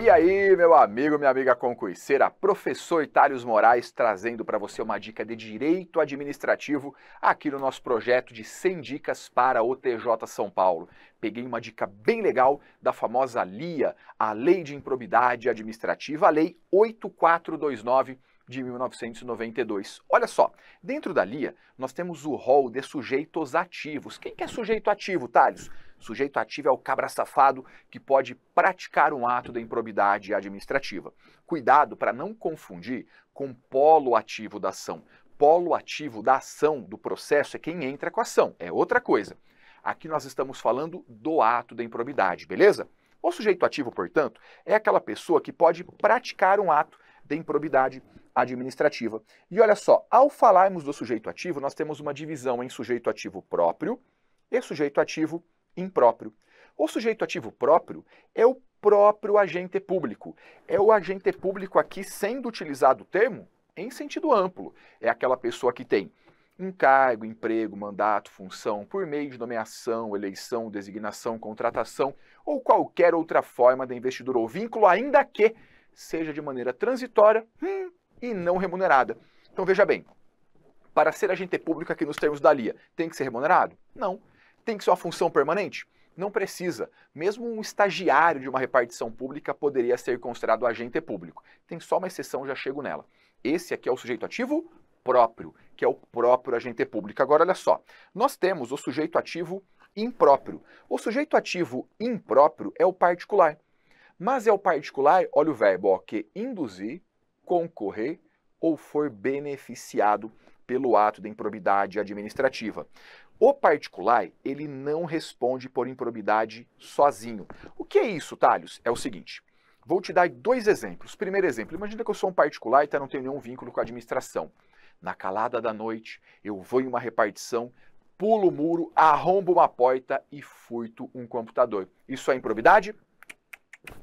E aí, meu amigo, minha amiga concurseira, professor Itálios Moraes trazendo para você uma dica de direito administrativo aqui no nosso projeto de 100 dicas para o TJ São Paulo. Peguei uma dica bem legal da famosa LIA, a Lei de Improbidade Administrativa, a Lei 8429 de 1992. Olha só, dentro da LIA nós temos o rol de sujeitos ativos. Quem que é sujeito ativo, Thales? Sujeito ativo é o cabra safado que pode praticar um ato de improbidade administrativa. Cuidado para não confundir com polo ativo da ação. Polo ativo da ação do processo é quem entra com a ação, é outra coisa. Aqui nós estamos falando do ato da improbidade, beleza? O sujeito ativo, portanto, é aquela pessoa que pode praticar um ato de improbidade administrativa. E olha só, ao falarmos do sujeito ativo, nós temos uma divisão em sujeito ativo próprio e sujeito ativo impróprio. O sujeito ativo próprio é o próprio agente público. É o agente público aqui sendo utilizado o termo em sentido amplo. É aquela pessoa que tem um cargo, emprego, mandato, função, por meio de nomeação, eleição, designação, contratação ou qualquer outra forma de investidor ou vínculo, ainda que seja de maneira transitória hum, e não remunerada. Então veja bem, para ser agente público aqui nos termos da LIA, tem que ser remunerado? Não tem que ser uma função permanente? Não precisa. Mesmo um estagiário de uma repartição pública poderia ser considerado agente público. Tem só uma exceção, já chego nela. Esse aqui é o sujeito ativo próprio, que é o próprio agente público. Agora, olha só. Nós temos o sujeito ativo impróprio. O sujeito ativo impróprio é o particular. Mas é o particular, olha o verbo, ó, que induzir, concorrer ou for beneficiado pelo ato de improbidade administrativa. O particular, ele não responde por improbidade sozinho. O que é isso, Talhos? É o seguinte, vou te dar dois exemplos. Primeiro exemplo, imagina que eu sou um particular e tá, não tenho nenhum vínculo com a administração. Na calada da noite, eu vou em uma repartição, pulo o muro, arrombo uma porta e furto um computador. Isso é improbidade?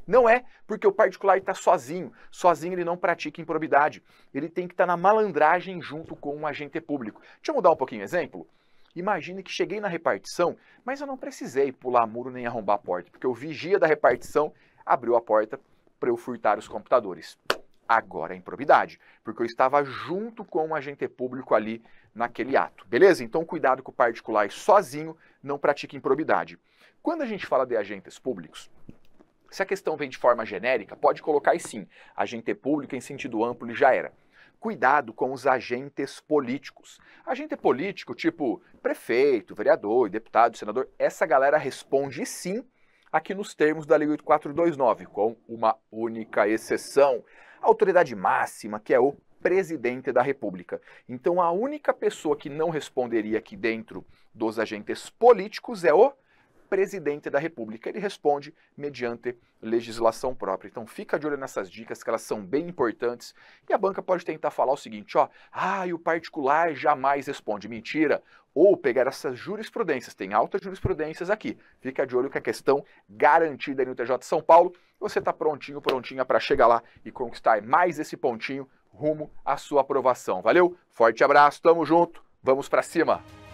Não é, porque o particular está sozinho. Sozinho ele não pratica improbidade. Ele tem que estar tá na malandragem junto com um agente público. Deixa eu mudar um pouquinho o exemplo. Imagine que cheguei na repartição, mas eu não precisei pular muro nem arrombar a porta, porque o vigia da repartição abriu a porta para eu furtar os computadores. Agora é improbidade, porque eu estava junto com um agente público ali naquele ato. Beleza? Então cuidado com o particular sozinho, não pratique improbidade. Quando a gente fala de agentes públicos, se a questão vem de forma genérica, pode colocar e sim, agente público em sentido amplo e já era cuidado com os agentes políticos. Agente político, tipo prefeito, vereador, deputado, senador, essa galera responde sim aqui nos termos da Lei 8429, com uma única exceção. A autoridade máxima, que é o presidente da República. Então, a única pessoa que não responderia aqui dentro dos agentes políticos é o presidente da República. Ele responde mediante legislação própria. Então fica de olho nessas dicas, que elas são bem importantes. E a banca pode tentar falar o seguinte, ó, ah, e o particular jamais responde. Mentira! Ou pegar essas jurisprudências, tem altas jurisprudências aqui. Fica de olho que a questão garantida no TJ de São Paulo, você está prontinho, prontinha para chegar lá e conquistar mais esse pontinho rumo à sua aprovação. Valeu? Forte abraço, tamo junto, vamos para cima!